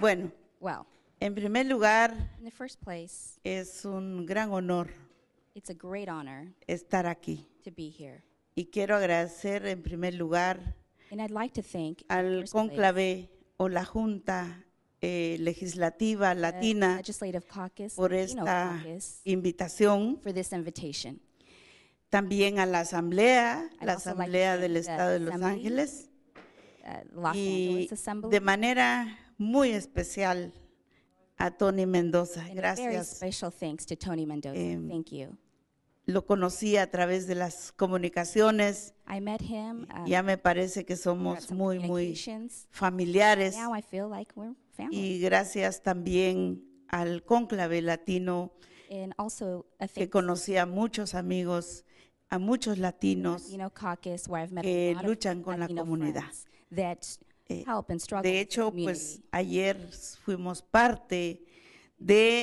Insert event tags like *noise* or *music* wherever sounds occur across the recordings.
Bueno, en primer lugar, es un gran honor estar aquí. Y quiero agradecer en primer lugar al conclave o la Junta eh, Legislativa Latina por esta invitación. También a la Asamblea, la Asamblea del Estado de Los Ángeles. Uh, y de manera muy especial a Tony Mendoza. Gracias. To Tony Mendoza. Em, Thank you. Lo conocí a través de las comunicaciones. Um, ya me parece que somos muy, muy familiares. y gracias también al Cónclave Latino, que conocí a muchos amigos, a muchos latinos que luchan con la comunidad. Eh, de hecho, pues ayer fuimos parte de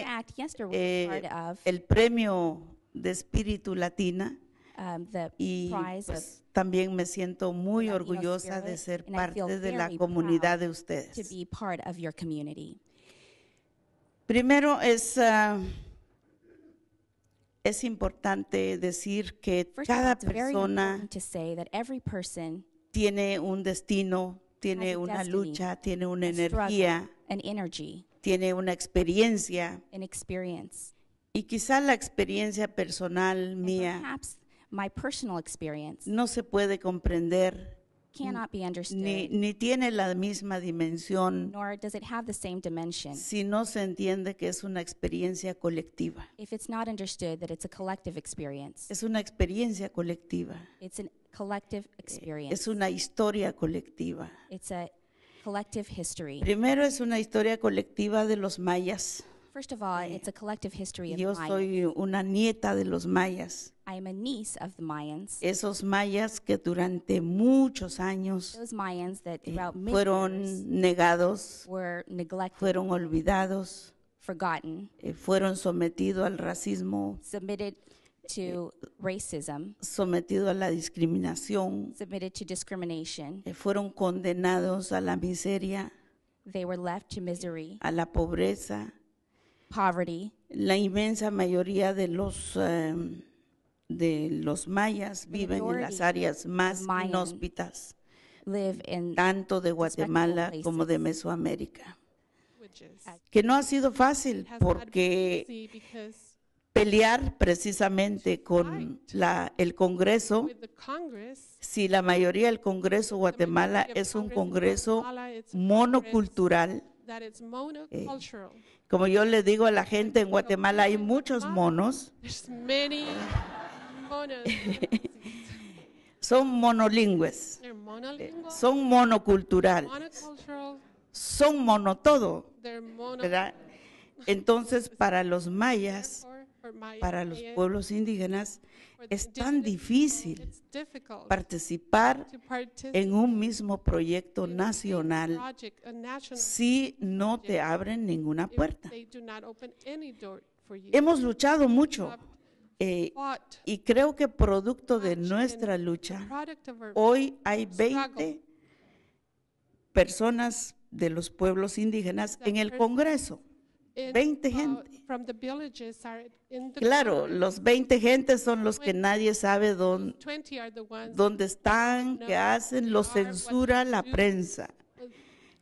eh, el premio de espíritu latina um, y pues, también me siento muy orgullosa de ser parte de la comunidad de ustedes. Primero es ah, es importante decir que cada persona tiene un destino tiene una lucha, tiene una energía, tiene una experiencia. Y quizá la experiencia personal mía no se puede comprender ni, ni, tiene la misma dimensión si no se entiende que es una experiencia colectiva. Es una experiencia colectiva collective experience. Es una historia colectiva. It's a collective history. Primero es una historia colectiva de los mayas. First of all, eh, it's a collective history of Yo soy una nieta de los mayas. I am a niece of the Mayans. Esos mayas que durante muchos años eh, fueron negados, fueron olvidados, eh, fueron sometidos al racismo, eh, to sometido a la discriminación, eh, fueron condenados a la miseria, a la pobreza. La inmensa mayoría de los em, de los mayas viven en las áreas más inhóspitas, tanto de Guatemala como de Mesoamérica. Que no ha sido fácil porque pelear precisamente con el Congreso, si la mayoría del Congreso Guatemala es un Congreso monocultural. Eh, como yo le digo a la gente, en Guatemala hay muchos monos. *laughs* son monolingües, eh, son monoculturales, son monotodo. ¿verdad? Entonces, para los mayas, para los pueblos indígenas es tan difícil participar en un mismo proyecto nacional si no te abren ninguna puerta. Hemos luchado mucho eh, y creo que producto de nuestra lucha, hoy hay 20 personas de los pueblos indígenas en el Congreso. 20 uh, gente. Claro, los 20 gentes son los que nadie sabe dónde, están, qué hacen, los censura la prensa,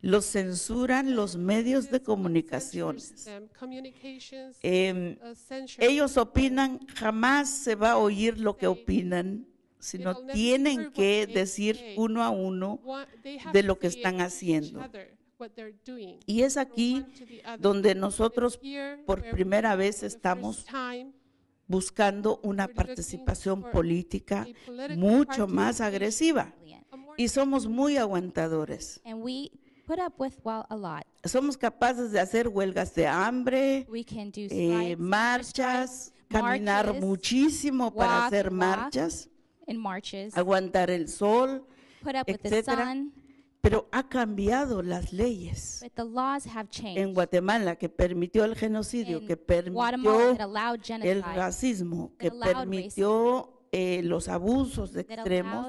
los censuran los medios de comunicación, em, uh, ellos opinan, jamás se va a oír lo que opinan sino tienen que decir uno a uno de lo que están haciendo. Y es aquí donde nosotros por primera vez estamos buscando una participación política mucho más agresiva. Y somos muy aguantadores. Somos capaces de hacer huelgas de hambre, eh, marchas, caminar muchísimo para hacer marchas, aguantar el sol, etcétera. Pero ha cambiado las leyes en Guatemala, que permitió el genocidio, que permitió el racismo, que permitió eh, los abusos extremos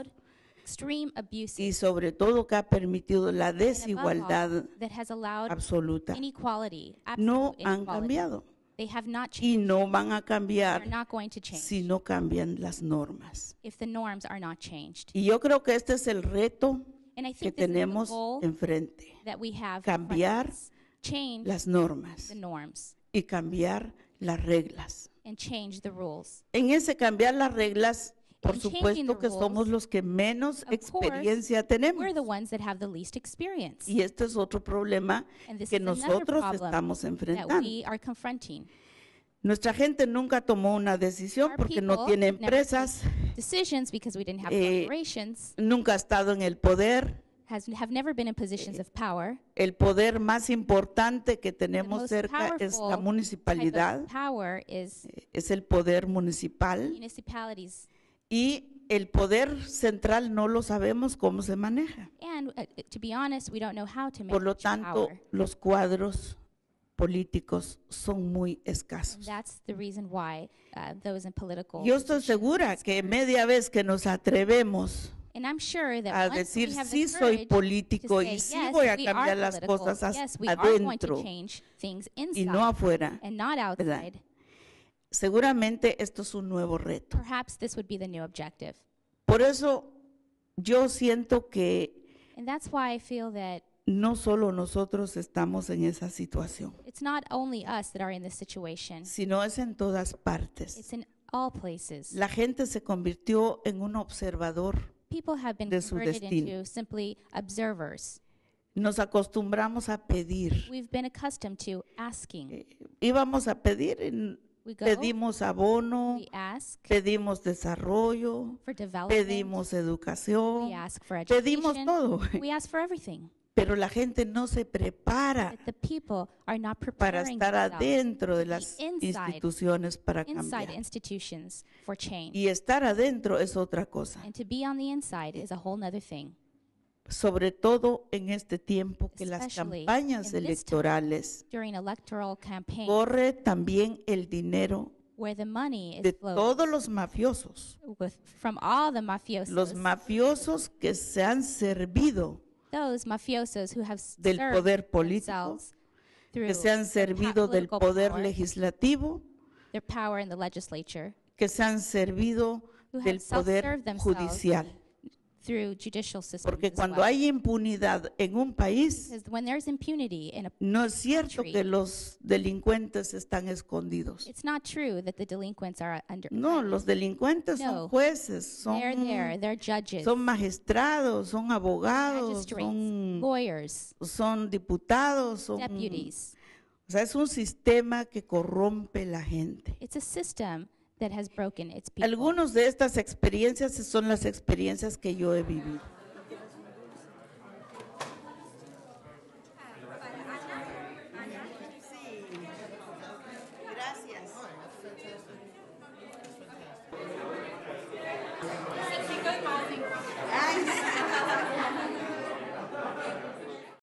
y sobre todo que ha permitido la desigualdad absoluta. no han cambiado. Y no van a cambiar si no cambian las normas. Y yo creo que este es el reto que tenemos enfrente. Cambiar las normas y cambiar las reglas. En ese cambiar las reglas, por supuesto que somos los que menos experiencia tenemos. Y este es otro problema que nosotros estamos enfrentando. Nuestra gente nunca tomó una decisión porque no tiene empresas, eh, nunca ha estado en el poder. El poder más importante que tenemos cerca es la municipalidad, eh, es el poder municipal y el poder central no lo sabemos cómo se maneja. Por lo tanto, los cuadros políticos son muy escasos. Uh, yo estoy segura que media vez que nos atrevemos a decir sí soy político y sí voy a cambiar las cosas adentro y no afuera. Seguramente esto es un nuevo reto. Por eso yo siento que no solo nosotros estamos en esa situación, sino es en todas partes. La gente se convirtió en un observador. de su destino. Nos acostumbramos a pedir. Eh, íbamos a pedir, pedimos abono, pedimos desarrollo, pedimos educación, pedimos todo pero la gente no se prepara para estar adentro de las instituciones para cambiar. Y estar adentro es otra cosa. Sobre todo en este tiempo que las campañas electorales corre también el dinero de todos los mafiosos, los mafiosos que se han servido mafiosos del poder político, que se han servido del poder legislativo, que se han servido del poder judicial. Porque cuando hay impunidad en un país, no es cierto que los delincuentes están escondidos. No, los delincuentes son jueces, son, son magistrados, son abogados, son, son diputados, o sea, es un sistema que corrompe la gente has broken Algunos de estas experiencias son las experiencias que yo he vivido.